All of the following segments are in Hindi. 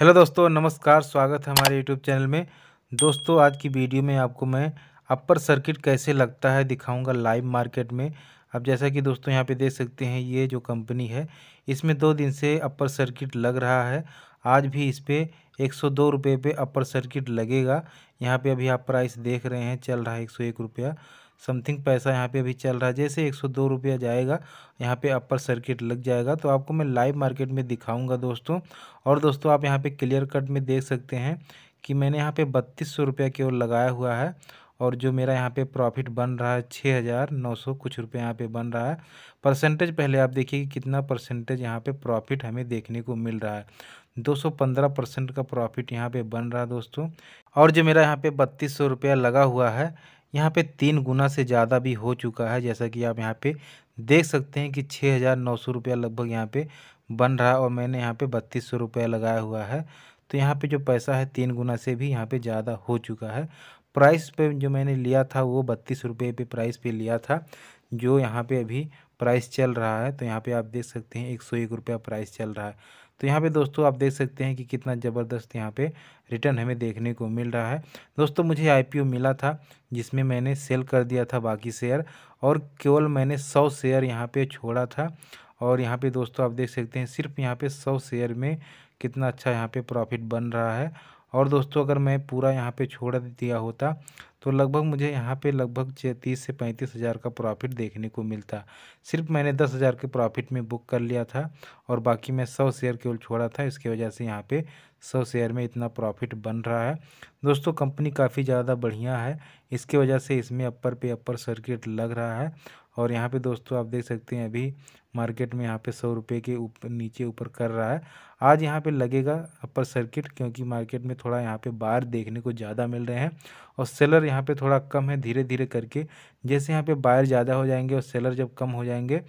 हेलो दोस्तों नमस्कार स्वागत है हमारे यूट्यूब चैनल में दोस्तों आज की वीडियो में आपको मैं अपर सर्किट कैसे लगता है दिखाऊंगा लाइव मार्केट में अब जैसा कि दोस्तों यहां पे देख सकते हैं ये जो कंपनी है इसमें दो दिन से अपर सर्किट लग रहा है आज भी इस पर एक सौ दो रुपये पे अपर सर्किट लगेगा यहाँ पर अभी आप प्राइस देख रहे हैं चल रहा है एक सौ एक रुपया समथिंग पैसा यहाँ पे अभी चल रहा है जैसे एक सौ दो रुपया जाएगा यहाँ पे अपर सर्किट लग जाएगा तो आपको मैं लाइव मार्केट में दिखाऊंगा दोस्तों और दोस्तों आप यहाँ पे क्लियर कट में देख सकते हैं कि मैंने यहाँ पे बत्तीस सौ रुपया की ओर लगाया हुआ है और जो मेरा यहाँ पे प्रॉफिट बन रहा है छः हज़ार नौ सौ कुछ रुपये यहाँ पे बन रहा है परसेंटेज पहले आप देखिए कि कितना परसेंटेज यहाँ पे प्रॉफिट हमें देखने को मिल रहा है दो सौ पंद्रह परसेंट का प्रॉफिट यहाँ पे बन रहा है दोस्तों और जो मेरा यहाँ पे बत्तीस सौ रुपया लगा हुआ है यहाँ पे तीन गुना से ज़्यादा भी हो चुका है जैसा कि आप यहाँ पे देख सकते हैं कि छः हज़ार नौ सौ रुपया लगभग यहाँ पे बन रहा और मैंने यहाँ पे बत्तीस सौ रुपया लगाया हुआ है तो यहाँ पे जो पैसा है तीन गुना से भी यहाँ पे ज़्यादा हो चुका है प्राइस पे जो मैंने लिया था वो बत्तीस रुपये पे प्राइस पे लिया था जो यहाँ पर अभी प्राइस चल रहा है तो यहाँ पर आप देख सकते हैं एक सौ एक रुपया प्राइस चल रहा है तो यहाँ पे दोस्तों आप देख सकते हैं कि कितना ज़बरदस्त यहाँ पे रिटर्न हमें देखने को मिल रहा है दोस्तों मुझे आईपीओ मिला था जिसमें मैंने सेल कर दिया था बाकी शेयर और केवल मैंने सौ शेयर यहाँ पर छोड़ा था और यहाँ पर दोस्तों आप देख सकते हैं सिर्फ यहाँ पर सौ शेयर में कितना अच्छा यहाँ पर प्रॉफिट बन रहा है और दोस्तों अगर मैं पूरा यहाँ पे छोड़ दिया होता तो लगभग मुझे यहाँ पे लगभग तीस से पैंतीस हज़ार का प्रॉफिट देखने को मिलता सिर्फ मैंने दस हज़ार के प्रॉफिट में बुक कर लिया था और बाकी मैं सौ शेयर केवल छोड़ा था इसकी वजह से यहाँ पे सौ शेयर में इतना प्रॉफिट बन रहा है दोस्तों कंपनी काफ़ी ज़्यादा बढ़िया है इसके वजह से इसमें अपर पे अपर सर्किट लग रहा है और यहाँ पे दोस्तों आप देख सकते हैं अभी मार्केट में यहाँ पे सौ रुपये के ऊपर नीचे ऊपर कर रहा है आज यहाँ पे लगेगा अपर सर्किट क्योंकि मार्केट में थोड़ा यहाँ पे बाहर देखने को ज़्यादा मिल रहे हैं और सेलर यहाँ पे थोड़ा कम है धीरे धीरे करके जैसे यहाँ पे बायर ज़्यादा हो जाएंगे और सेलर जब कम हो जाएंगे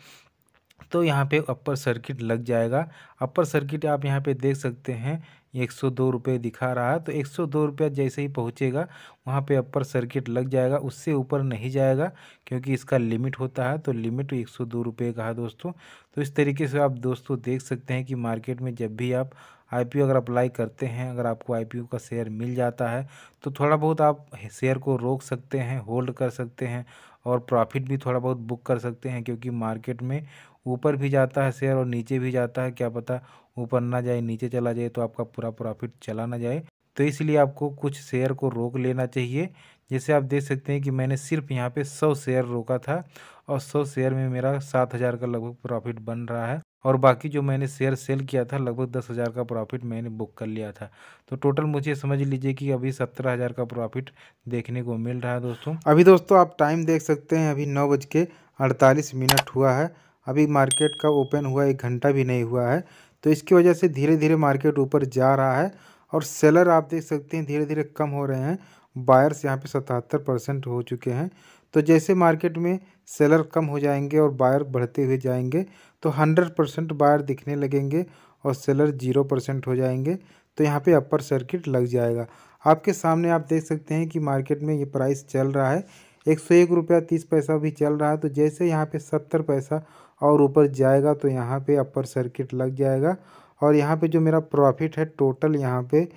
तो यहाँ पे अपर सर्किट लग जाएगा अपर सर्किट आप यहाँ पे देख सकते हैं एक सौ दो रुपये दिखा रहा है तो एक सौ दो रुपया जैसे ही पहुँचेगा वहाँ पे अपर सर्किट लग जाएगा उससे ऊपर नहीं जाएगा क्योंकि इसका लिमिट होता है तो लिमिट एक सौ दो रुपये का है दोस्तों तो इस तरीके से आप दोस्तों देख सकते हैं कि मार्केट में जब भी आप आईपीओ अगर अप्लाई करते हैं अगर आपको आईपीओ का शेयर मिल जाता है तो थोड़ा बहुत आप शेयर को रोक सकते हैं होल्ड कर सकते हैं और प्रॉफिट भी थोड़ा बहुत बुक कर सकते हैं क्योंकि मार्केट में ऊपर भी जाता है शेयर और नीचे भी जाता है क्या पता ऊपर ना जाए नीचे चला जाए तो आपका पूरा प्रॉफिट चला ना जाए तो इसलिए आपको कुछ शेयर को रोक लेना चाहिए जैसे आप देख सकते हैं कि मैंने सिर्फ यहाँ पे सौ शेयर रोका था और सौ शेयर में मेरा सात हज़ार का लगभग प्रॉफिट बन रहा है और बाकी जो मैंने शेयर सेल किया था लगभग दस हज़ार का प्रॉफिट मैंने बुक कर लिया था तो टोटल मुझे समझ लीजिए कि अभी सत्रह हज़ार का प्रॉफिट देखने को मिल रहा है दोस्तों अभी दोस्तों आप टाइम देख सकते हैं अभी नौ बज के अड़तालीस मिनट हुआ है अभी मार्केट का ओपन हुआ एक घंटा भी नहीं हुआ है तो इसकी वजह से धीरे धीरे मार्केट ऊपर जा रहा है और सेलर आप देख सकते हैं धीरे धीरे कम हो रहे हैं बायर्स यहाँ पे सतहत्तर परसेंट हो चुके हैं तो जैसे मार्केट में सेलर कम हो जाएंगे और बायर बढ़ते हुए जाएंगे तो हंड्रेड परसेंट बायर दिखने लगेंगे और सेलर जीरो परसेंट हो जाएंगे तो यहाँ पे अपर सर्किट लग जाएगा आपके सामने आप देख सकते हैं कि मार्केट में ये प्राइस चल रहा है एक सौ एक रुपया तीस पैसा भी चल रहा है तो जैसे यहाँ पे सत्तर पैसा और ऊपर जाएगा तो यहाँ पे अपर सर्किट लग जाएगा और यहाँ पे जो मेरा प्रॉफिट है टोटल यहाँ पे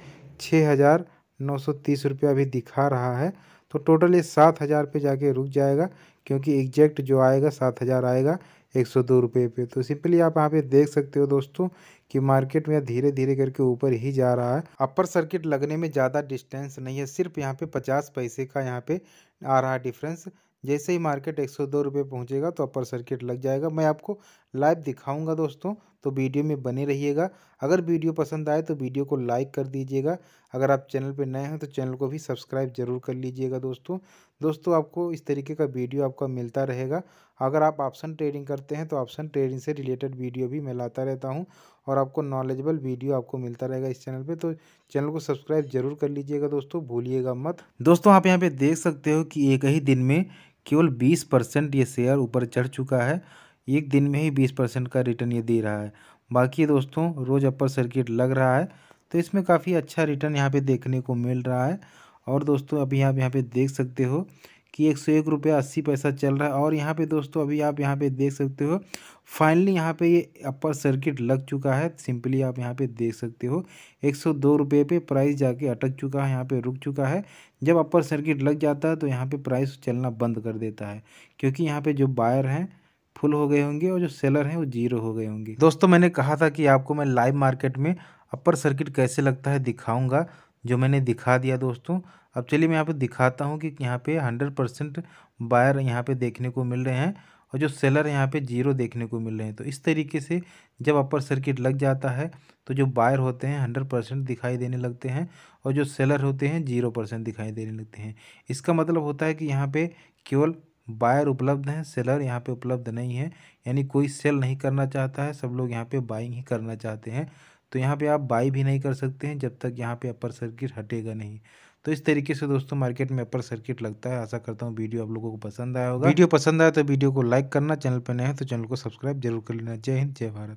छः हज़ार नौ सौ तीस रुपया भी दिखा रहा है तो टोटल ये सात हज़ार पर जाके रुक जाएगा क्योंकि एग्जैक्ट जो आएगा सात हज़ार आएगा एक सौ दो रुपये पे तो सिंपली आप यहाँ पे देख सकते हो दोस्तों कि मार्केट में धीरे धीरे करके ऊपर ही जा रहा है अपर सर्किट लगने में ज़्यादा डिस्टेंस नहीं है सिर्फ यहाँ पे पचास पैसे का यहाँ पर आ रहा है डिफरेंस जैसे ही मार्केट एक सौ दो रुपये पहुँचेगा तो अपर सर्किट लग जाएगा मैं आपको लाइव दिखाऊंगा दोस्तों तो वीडियो में बने रहिएगा अगर वीडियो पसंद आए तो वीडियो को लाइक कर दीजिएगा अगर आप चैनल पर नए हैं तो चैनल को भी सब्सक्राइब जरूर कर लीजिएगा दोस्तों दोस्तों आपको इस तरीके का वीडियो आपका मिलता रहेगा अगर आप ऑप्शन ट्रेडिंग करते हैं तो ऑप्शन ट्रेडिंग से रिलेटेड वीडियो भी मैं लाता रहता हूँ और आपको नॉलेजेबल वीडियो आपको मिलता रहेगा इस चैनल पे तो चैनल को सब्सक्राइब जरूर कर लीजिएगा दोस्तों भूलिएगा मत दोस्तों आप यहाँ पे देख सकते हो कि एक ही दिन में केवल बीस परसेंट ये शेयर ऊपर चढ़ चुका है एक दिन में ही बीस परसेंट का रिटर्न ये दे रहा है बाकी दोस्तों रोज़ अपर सर्किट लग रहा है तो इसमें काफ़ी अच्छा रिटर्न यहाँ पे देखने को मिल रहा है और दोस्तों अभी आप यहाँ पे देख सकते हो कि एक सौ एक रुपये अस्सी पैसा चल रहा है और यहाँ पे दोस्तों अभी आप यहाँ पे देख सकते हो फाइनली यहाँ पे ये अपर सर्किट लग चुका है सिंपली आप यहाँ पे देख सकते हो एक सौ दो रुपये पर प्राइस जाके अटक चुका है यहाँ पे रुक चुका है जब अपर सर्किट लग जाता है तो यहाँ पे प्राइस चलना बंद कर देता है क्योंकि यहाँ पे जो बायर हैं फुल हो गए होंगे और जो सेलर हैं वो जीरो हो गए होंगे दोस्तों मैंने कहा था कि आपको मैं लाइव मार्केट में अपर सर्किट कैसे लगता है दिखाऊंगा जो मैंने दिखा दिया दोस्तों अब चलिए मैं यहाँ पे दिखाता हूँ कि यहाँ पे हंड्रेड परसेंट बायर यहाँ पे देखने को मिल रहे हैं और जो सेलर यहाँ पे जीरो देखने को मिल रहे हैं तो इस तरीके से जब अपर सर्किट लग जाता है तो जो बायर होते हैं हंड्रेड परसेंट दिखाई देने लगते हैं और जो सेलर होते हैं जीरो परसेंट दिखाई देने लगते हैं इसका मतलब होता है कि यहाँ पे केवल बायर उपलब्ध हैं सेलर यहाँ पे उपलब्ध नहीं है यानी कोई सेल नहीं करना चाहता है सब लोग यहाँ पे बाइंग ही करना चाहते हैं तो यहाँ पे आप बाई भी नहीं कर सकते हैं जब तक यहाँ पे अपर सर्किट हटेगा नहीं तो इस तरीके से दोस्तों मार्केट में अपर सर्किट लगता है आशा करता हूँ वीडियो आप लोगों को पसंद आया होगा वीडियो पसंद आया तो वीडियो को लाइक करना चैनल पर नए हैं तो चैनल को सब्सक्राइब जरूर कर लेना जय हिंद जय भारत